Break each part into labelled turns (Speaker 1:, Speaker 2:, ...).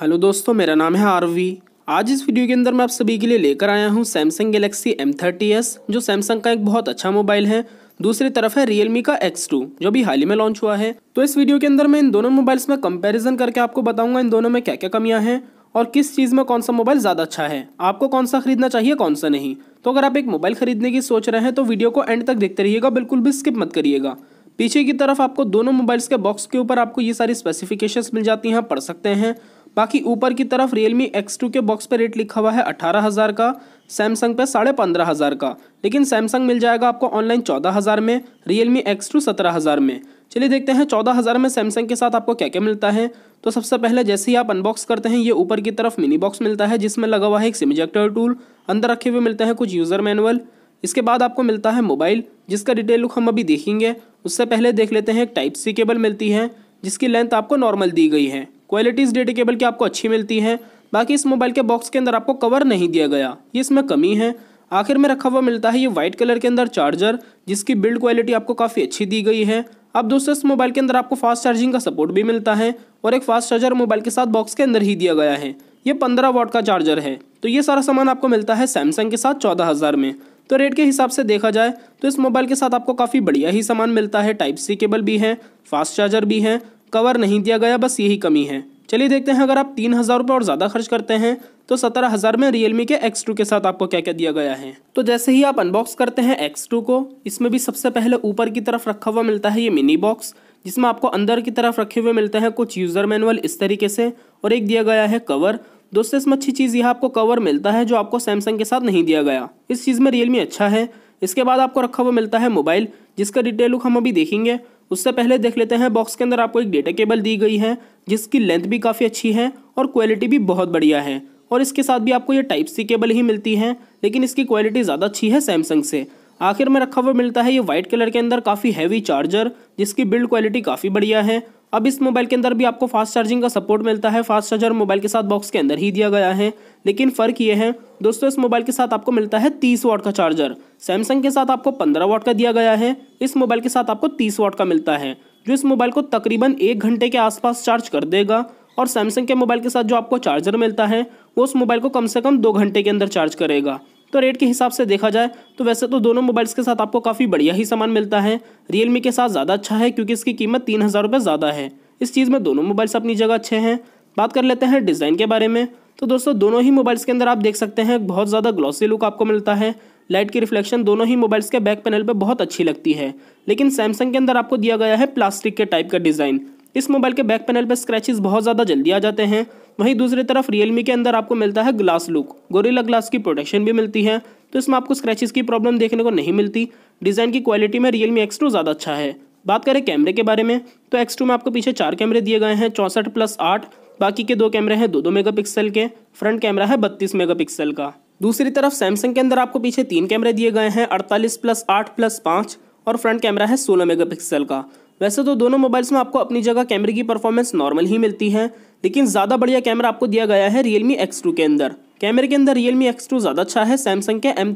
Speaker 1: hello दोस्तों मेरा नाम है आरवी आज इस वीडियो के अंदर मैं आप सभी के लिए लेकर आया हूँ Samsung Galaxy M thirty S जो सैमसंग का एक बहुत अच्छा मोबाइल है दूसरी तरफ है रियलमी का X2 जो भी हाल ही में लॉन्च हुआ है तो इस वीडियो के अंदर मैं इन दोनों मोबाइल्स में कंपैरिजन करके आपको बताऊंगा इन दोनों में क्या क्या कमियाँ हैं और किस चीज़ में कौन सा मोबाइल ज़्यादा अच्छा है आपको कौन सा खरीदना चाहिए कौन सा नहीं तो अगर आप एक मोबाइल खरीदने की सोच रहे हैं तो वीडियो को एंड तक देखते रहिएगा बिल्कुल भी स्किप मत करिएगा पीछे की तरफ आपको दोनों मोबाइल्स के बॉक्स के ऊपर आपको ये सारी स्पेसिफिकेशंस मिल जाती हैं पढ़ सकते हैं बाकी ऊपर की तरफ रियलमी एक्स टू के बॉक्स पे रेट लिखा हुआ है अठारह हज़ार का सैमसंग पे साढ़े पंद्रह हज़ार का लेकिन सैमसंग मिल जाएगा आपको ऑनलाइन चौदह हज़ार में रियलमी एक्स टू सत्रह हज़ार में चलिए देखते हैं चौदह हज़ार में सैमसंग के साथ आपको क्या क्या मिलता है तो सबसे पहले जैसे ही आप अनबॉक्स करते हैं ये ऊपर की तरफ मिनी बॉक्स मिलता है जिसमें लगा हुआ है एक सिमजेक्टर टूल अंदर रखे हुए मिलते हैं कुछ यूज़र मैनुअल इसके बाद आपको मिलता है मोबाइल जिसका डिटेल लुक हम अभी देखेंगे उससे पहले देख लेते हैं एक टाइप सी केबल मिलती है जिसकी लेंथ आपको नॉर्मल दी गई है क्वालिटीज़ डेटा केबल की आपको अच्छी मिलती है बाकी इस मोबाइल के बॉक्स के अंदर आपको कवर नहीं दिया गया ये इसमें कमी है आखिर में रखा हुआ मिलता है ये वाइट कलर के अंदर चार्जर जिसकी बिल्ड क्वालिटी आपको काफ़ी अच्छी दी गई है अब दोस्तों इस मोबाइल के अंदर आपको फास्ट चार्जिंग का सपोर्ट भी मिलता है और एक फास्ट चार्जर मोबाइल के साथ बॉक्स के अंदर ही दिया गया है ये पंद्रह वाट का चार्जर है तो ये सारा सामान आपको मिलता है सैमसंग के साथ चौदह हज़ार में तो रेट के हिसाब से देखा जाए तो इस मोबाइल के साथ आपको काफ़ी बढ़िया ही सामान मिलता है टाइप सी केबल भी है फास्ट चार्जर भी है कवर नहीं दिया गया बस यही कमी है चलिए देखते हैं अगर आप तीन हज़ार रुपये और ज़्यादा खर्च करते हैं तो सत्रह हज़ार में रियलमी के एक्स टू के साथ आपको क्या क्या दिया गया है तो जैसे ही आप अनबॉक्स करते हैं एक्स टू को इसमें भी सबसे पहले ऊपर की तरफ रखा हुआ मिलता है ये मिनी बॉक्स जिसमें आपको अंदर की तरफ रखे हुए मिलते हैं कुछ यूज़र मैनुअल इस तरीके से और एक दिया गया है कवर दोस्तों इसमें अच्छी चीज़ यह आपको कवर मिलता है जो आपको सैमसंग के साथ नहीं दिया गया इस चीज़ में रियलमी अच्छा है इसके बाद आपको रखा हुआ मिलता है मोबाइल जिसका डिटेल लुक हम अभी देखेंगे उससे पहले देख लेते हैं बॉक्स के अंदर आपको एक डेटा केबल दी गई है जिसकी लेंथ भी काफ़ी अच्छी है और क्वालिटी भी बहुत बढ़िया है और इसके साथ भी आपको ये टाइप सी केबल ही मिलती है लेकिन इसकी क्वालिटी ज़्यादा अच्छी है सैमसंग से आखिर में रखा हुआ मिलता है ये वाइट कलर के अंदर काफ़ी हैवी चार्जर जिसकी बिल्ड क्वालिटी काफ़ी बढ़िया है अब इस मोबाइल के अंदर भी आपको फास्ट चार्जिंग का सपोर्ट मिलता है फास्ट चार्जर मोबाइल के साथ बॉक्स के अंदर ही दिया गया है लेकिन फ़र्क ये है दोस्तों इस मोबाइल के साथ आपको मिलता है तीस वाट का चार्जर सैमसंग के साथ आपको 15 वाट का दिया गया है इस मोबाइल के साथ आपको 30 वाट का मिलता है जो इस मोबाइल को तकरीबन एक घंटे के आसपास चार्ज कर देगा और सैमसंग के मोबाइल के साथ जो आपको चार्जर मिलता है वो उस मोबाइल को कम से कम दो घंटे के अंदर चार्ज करेगा तो रेट के हिसाब से देखा जाए तो वैसे तो दोनों मोबाइल्स के साथ आपको काफ़ी बढ़िया ही सामान मिलता है रियलमी के साथ ज़्यादा अच्छा है क्योंकि इसकी कीमत तीन हज़ार रुपये ज़्यादा है इस चीज़ में दोनों मोबाइल्स अपनी जगह अच्छे हैं बात कर लेते हैं डिज़ाइन के बारे में तो दोस्तों दोनों ही मोबाइल्स के अंदर आप देख सकते हैं बहुत ज़्यादा ग्लॉसी लुक आपको मिलता है लाइट की रिफ्लेक्शन दोनों ही मोबाइल्स के बैक पैनल पर बहुत अच्छी लगती है लेकिन सैमसंग के अंदर आपको दिया गया है प्लास्टिक के टाइप का डिज़ाइन इस मोबाइल के बैक पैनल पर स्क्रैचेस बहुत ज़्यादा जल्दी आ जाते हैं वहीं दूसरी तरफ रियलमी के अंदर आपको मिलता है ग्लास लुक गोरिल्ला ग्लास की प्रोटेक्शन भी मिलती है तो इसमें आपको स्क्रैचेस की प्रॉब्लम देखने को नहीं मिलती डिज़ाइन की क्वालिटी में रियलमी एक्स टू ज़्यादा अच्छा है बात करें कैमरे के बारे में तो एक्स टू में आपको पीछे चार कैमरे दिए गए हैं चौंसठ प्लस आठ बाकी के दो कैमरे हैं दो दो मेगापिक्सल के फ्रंट कैमरा है बत्तीस मेगापिक्सल का दूसरी तरफ सैमसंग के अंदर आपको पीछे तीन कैमरे दिए गए हैं अड़तालीस प्लस आठ प्लस पाँच और फ्रंट कैमरा है सोलह मेगापिक्सल का वैसे तो दोनों मोबाइल्स में आपको अपनी जगह कैमरे की परफॉर्मेंस नॉर्मल ही मिलती है लेकिन ज़्यादा बढ़िया कैमरा आपको दिया गया है रियलमी X2 के अंदर कैमरे के अंदर रियलमी X2 ज़्यादा अच्छा है सैमसंग के एम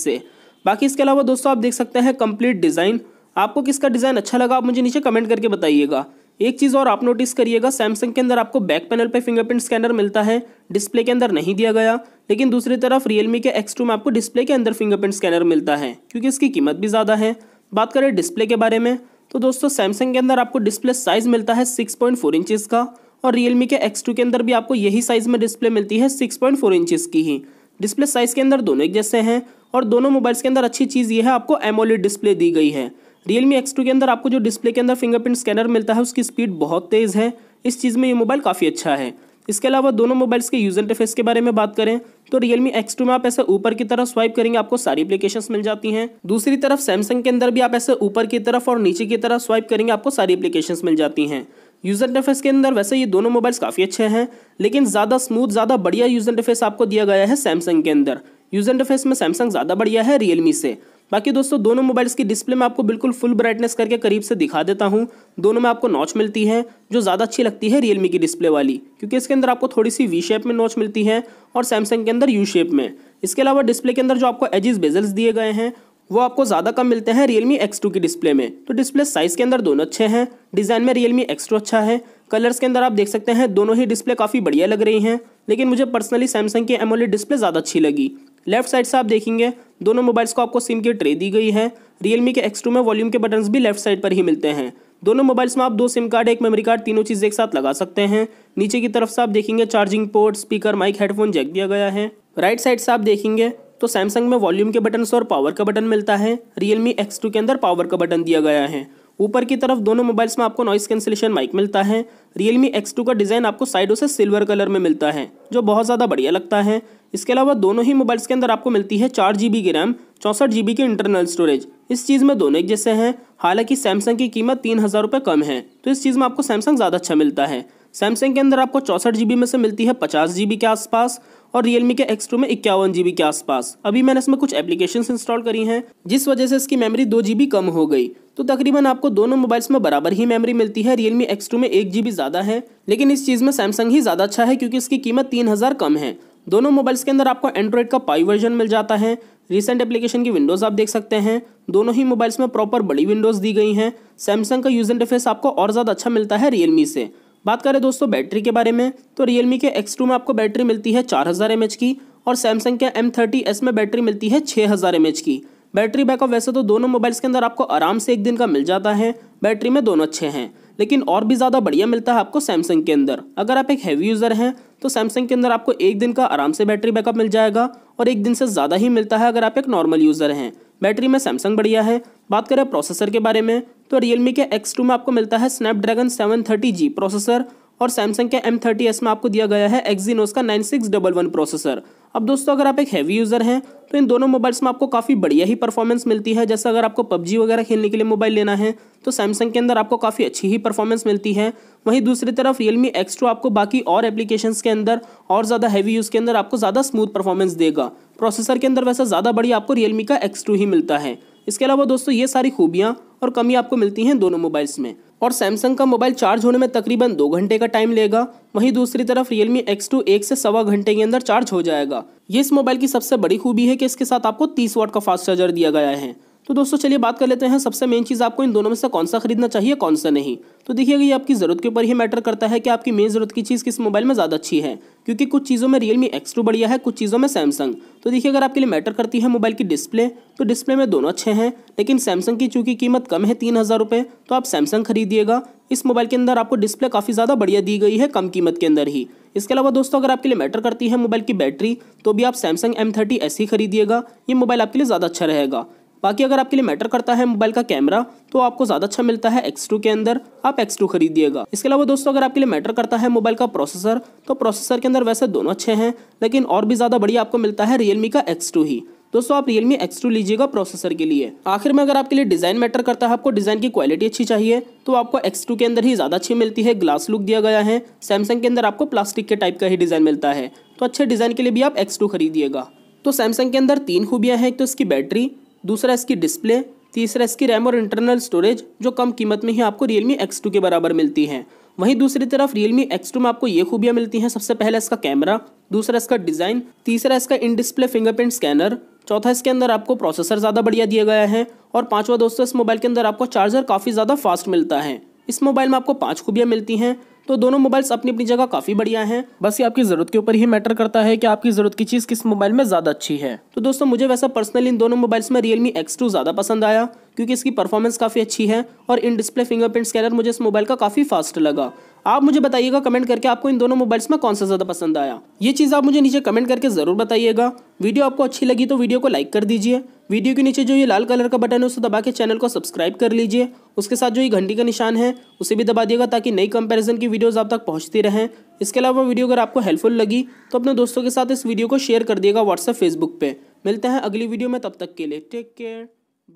Speaker 1: से बाकी इसके अलावा दोस्तों आप देख सकते हैं कंप्लीट डिज़ाइन आपको किसका डिज़ाइन अच्छा लगा आप मुझे नीचे कमेंट करके बताइएगा एक चीज़ और आप नोटिस करिएगा सैमसंग के अंदर आपको बैक पैनल पे फिंगरप्रिंट स्कैनर मिलता है डिस्प्ले के अंदर नहीं दिया गया लेकिन दूसरी तरफ रियलमी के एक्स में आपको डिस्प्ले के अंदर फिंगरप्रिंट स्कैनर मिलता है क्योंकि इसकी कीमत भी ज़्यादा है बात करें डिस्प्ले के बारे में तो दोस्तों सैमसंग के अंदर आपको डिस्प्ले साइज़ मिलता है सिक्स पॉइंट फोर का और रियलमी के एक्स के अंदर भी आपको यही साइज़ में डिस्प्ले मिलती है सिक्स पॉइंट फोर की ही डिस्प्ले साइज़ के अंदर दोनों एक जैसे हैं और दोनों मोबाइल्स के अंदर अच्छी चीज़ ये है आपको एमोलिड डिस्प्ले दी गई है रियलमी एक्स के अंदर आपको जो डिस्प्ले के अंदर फिंगरप्रिंट स्कैनर मिलता है उसकी स्पीड बहुत तेज़ है इस चीज़ में ये मोबाइल काफ़ी अच्छा है इसके अलावा दोनों मोबाइल्स के यूज़र इंटरफेस के बारे में बात करें तो रियलमी एक्स में आप ऐसे ऊपर की तरफ स्वाइप करेंगे आपको सारी एप्लीकेशन मिल जाती हैं दूसरी तरफ सैमसंग के अंदर भी आप ऐसे ऊपर की तरफ और नीचे की तरफ स्वाइप करेंगे आपको सारी एप्लीकेशन मिल जाती हैं यूज़र इंटरफेस के अंदर वैसे ये दोनों मोबाइल्स काफ़ी अच्छे हैं लेकिन ज़्यादा स्मूथ ज़्यादा बढ़िया यूज़र इंटरफेस आपको दिया गया है सैमसंग के अंदर यूज़र इंटरफेस में सैमसंग ज़्यादा बढ़िया है रियलमी से बाकी दोस्तों दोनों मोबाइल्स की डिस्प्ले में आपको बिल्कुल फुल ब्राइटनेस करके करीब से दिखा देता हूँ दोनों में आपको नॉच मिलती है जो ज़्यादा अच्छी लगती है रियलमी की डिस्प्ले वाली क्योंकि इसके अंदर आपको थोड़ी सी वी शेप में नॉच मिलती है और सैमसंग के अंदर यू शेप में इसके अलावा डिस्प्ले के अंदर जो आपको एजिस बेजल्स दिए गए हैं वो आपको ज़्यादा कम मिलते हैं रियलमी एक्स टू की डिस्प्ले में तो डिस्प्ले साइज़ के अंदर दोनों अच्छे हैं डिज़ाइन में रियलमी एक्स टू अच्छा है कलर्स के अंदर आप देख सकते हैं दोनों ही डिस्प्ले काफ़ी बढ़िया लग रही हैं लेकिन मुझे पर्सनली सैमसंग की एमोलेड डिस्प्ले ज़्यादा अच्छी लगी लेफ्ट साइड से आप देखेंगे दोनों मोबाइल्स को आपको सिम की ट्रे दी गई है रियलमी के एक्स में वॉल्यूम के बटन्स भी लेफ्ट साइड पर ही मिलते हैं दोनों मोबाइल्स में आप दो सिम कार्ड एक मेमोरी कार्ड तीनों चीज़ एक साथ लगा सकते हैं नीचे की तरफ से आप देखेंगे charging port speaker mic headphone jack दिया गया है राइट साइड से आप देखेंगे तो सैमसंग में वॉल्यूम के बटन और पावर का बटन मिलता है रियलमी एक्स के अंदर पावर का बटन दिया गया है ऊपर की तरफ दोनों मोबाइल्स में आपको नॉइस कैंसिलेशन माइक मिलता है रियलमी एक्स का डिज़ाइन आपको साइडों से सिल्वर कलर में मिलता है जो बहुत ज़्यादा बढ़िया लगता है इसके अलावा दोनों ही मोबाइल्स के अंदर आपको मिलती है चार जी की रैम चौंसठ जी की इंटरनल स्टोरेज इस चीज़ में दोनों एक जैसे हैं हालांकि सैमसंग की कीमत तीन हज़ार रुपये कम है तो इस चीज़ में आपको सैमसंग ज़्यादा अच्छा मिलता है सैमसंग के अंदर आपको चौंसठ में से मिलती है पचास जी के आसपास और रियलमी के एक्स टू में इक्यावन जी के आसपास अभी मैंने इसमें कुछ एप्लीकेशन इंस्टॉल करी हैं जिस वजह से इसकी मेमोरी दो जी कम हो गई तो तकरीबन आपको दोनों मोबाइल्स में बराबर ही मेमोरी मिलती है रियलमी एक्स टू में एक जी ज़्यादा है लेकिन इस चीज़ में सैमसंग ही ज़्यादा अच्छा है क्योंकि इसकी कीमत तीन हज़ार कम है दोनों मोबाइल्स के अंदर आपको एंड्रॉयड का पाई वर्जन मिल जाता है रिसेंट एप्लीकेशन की विंडोज़ आप देख सकते हैं दोनों ही मोबाइल्स में प्रॉपर बड़ी विंडोज़ दी गई हैं सैमसंग का यूज़ इंटरफेस आपको और ज़्यादा अच्छा मिलता है रियलमी से बात करें दोस्तों बैटरी के बारे में तो रियलमी के एक्स में आपको बैटरी मिलती है चार हज़ार की और सैमसंग के एम थर्टी एस में बैटरी मिलती है छः हज़ार की बैटरी बैकअप वैसे तो दोनों मोबाइल्स के अंदर आपको आराम से एक दिन का मिल जाता है बैटरी में दोनों अच्छे हैं लेकिन और भी ज़्यादा बढ़िया मिलता है आपको सैमसंग के अंदर अगर आप एक हैवी यूज़र हैं तो सैमसंग के अंदर आपको एक दिन का आराम से बैटरी बैकअप मिल जाएगा और एक दिन से ज़्यादा ही मिलता है अगर आप एक नॉर्मल यूज़र हैं बैटरी में सैमसंग बढ़िया है बात करें प्रोसेसर के बारे में तो रियलमी के X2 में आपको मिलता है स्नैपड्रैगन 730G प्रोसेसर और सैमसंग के M30s में आपको दिया गया है एक्जीनोस का 9611 प्रोसेसर अब दोस्तों अगर आप एक हैवी यूज़र हैं तो इन दोनों मोबाइल्स में आपको काफ़ी बढ़िया ही परफॉर्मेंस मिलती है जैसे अगर आपको पबजी वगैरह खेलने के लिए मोबाइल लेना है तो सैमसंग के अंदर आपको काफ़ी अच्छी ही परफॉर्मेंस मिलती है वहीं दूसरी तरफ रियलमी एक्स टू आपको बाकी और एप्लीकेशन के अंदर और ज़्यादा हैवी यूज़ के अंदर आपको ज़्यादा स्मूथ परफॉर्मेंस देगा प्रोसेसर के अंदर वैसा ज़्यादा बढ़िया आपको रियलमी का एक्स टू ही मिलता है इसके अलावा दोस्तों ये सारी खूबियाँ और कमी आपको मिलती हैं दोनों मोबाइल्स में और सैमसंग का मोबाइल चार्ज होने में तकरीबन दो घंटे का टाइम लेगा वहीं दूसरी तरफ रियलमी एक्स टू एक से सवा घंटे के अंदर चार्ज हो जाएगा ये इस मोबाइल की सबसे बड़ी खूबी है कि इसके साथ आपको तीस वाट का फास्ट चार्जर दिया गया है तो दोस्तों चलिए बात कर लेते हैं सबसे मेन चीज़ आपको इन दोनों में से कौन सा खरीदना चाहिए कौन सा नहीं तो देखिएगा ये आपकी ज़रूरत के ऊपर ही मैटर करता है कि आपकी मेन ज़रूरत की चीज़ किस मोबाइल में ज़्यादा अच्छी है क्योंकि कुछ चीज़ों में रियलमी एक्स टू बढ़िया है कुछ चीज़ों में सैमसंग तो देखिए अगर आपके लिए मैटर करती है मोबाइल की डिस्प्ले तो डिस्प्ले में दोनों अच्छे हैं लेकिन सैमसंग की चूँकि कीमत कम है तीन हज़ार रुपये तो आप सैमसंग खरीदिएगा इस मोबाइल के अंदर आपको डिस्प्ले काफ़ी ज़्यादा बढ़िया दी गई है कम कीमत के अंदर ही इसके अलावा दोस्तों अगर आपके लिए मैटर करती है मोबाइल की बैटरी तो भी आप सैमसंग एम थर्टी एस ही खरीदिएगा ये मोबाइल आपके लिए ज़्यादा अच्छा रहेगा बाकी अगर आपके लिए मैटर करता है मोबाइल का कैमरा तो आपको ज़्यादा अच्छा मिलता है एक्स के अंदर आप एक्स खरीदिएगा इसके अलावा दोस्तों अगर आपके लिए मैटर करता है मोबाइल का प्रोसेसर तो प्रोसेसर के अंदर वैसे दोनों अच्छे हैं लेकिन और भी ज़्यादा बढ़िया आपको मिलता है रियलमी का एक्स ही दोस्तों आप रियलमी एक्स टू लीजिएगा प्रोसेसर के लिए आखिर में अगर आपके लिए डिज़ाइन मैटर करता है आपको डिज़ाइन की क्वालिटी अच्छी चाहिए तो आपको एक्स टू के अंदर ही ज़्यादा अच्छी मिलती है ग्लास लुक दिया गया है सैमसंग के अंदर आपको प्लास्टिक के टाइप का ही डिज़ाइन मिलता है तो अच्छे डिज़ाइन के लिए भी आप एक्स टू खरीदिएगा तो सैमसंग के अंदर तीन खूबियाँ हैं एक तो इसकी बैटरी दूसरा इसकी डिस्प्ले तीसरा इसकी रैम और इंटरनल स्टोरेज जो कम कीमत में ही आपको रियलमी एक्स के बराबर मिलती है वहीं दूसरी तरफ रियलमी एक्स में आपको ये खूबियाँ मिलती हैं सबसे पहला इसका कैमरा दूसरा इसका डिज़ाइन तीसरा इसका इन डिस्प्ले फिंगरप्रिंट स्कैनर चौथा इसके अंदर आपको प्रोसेसर ज़्यादा बढ़िया दिया गया है और पाँचवा दोस्तों इस मोबाइल के अंदर आपको चार्जर काफ़ी ज़्यादा फास्ट मिलता है इस मोबाइल में आपको पाँच खूबियाँ मिलती हैं तो दोनों मोबाइल्स अपनी अपनी जगह काफ़ी बढ़िया हैं बस ये आपकी ज़रूरत के ऊपर ही मैटर करता है कि आपकी ज़रूरत की चीज़ किस मोबाइल में ज़्यादा अच्छी है तो दोस्तों मुझे वैसा पर्सनली इन दोनों मोबाइल्स में रियलमी एक्स ज़्यादा पसंद आया क्योंकि इसकी परफॉर्मेंस काफ़ी अच्छी है और इन डिस्प्ले फिंगरप्रिंट स्कैनर मुझे इस मोबाइल का काफ़ी फास्ट लगा आप मुझे बताइएगा कमेंट करके आपको इन दोनों मोबाइल्स में कौन सा ज़्यादा पसंद आया ये चीज़ आप मुझे नीचे कमेंट करके ज़रूर बताइएगा वीडियो आपको अच्छी लगी तो वीडियो को लाइक कर दीजिए वीडियो के नीचे जो ये लाल कलर का बटन है उसे दबा के चैनल को सब्सक्राइब कर लीजिए उसके साथ जो ये घंटी का निशान है उसे भी दबा दिएगा ताकि नई कंपैरिजन की वीडियोस आप तक पहुंचती रहें इसके अलावा वीडियो अगर आपको हेल्पफुल लगी तो अपने दोस्तों के साथ इस वीडियो को शेयर कर दिएगा व्हाट्सएप फेसबुक पर मिलते हैं अगली वीडियो में तब तक के लिए टेक केयर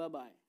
Speaker 1: बाय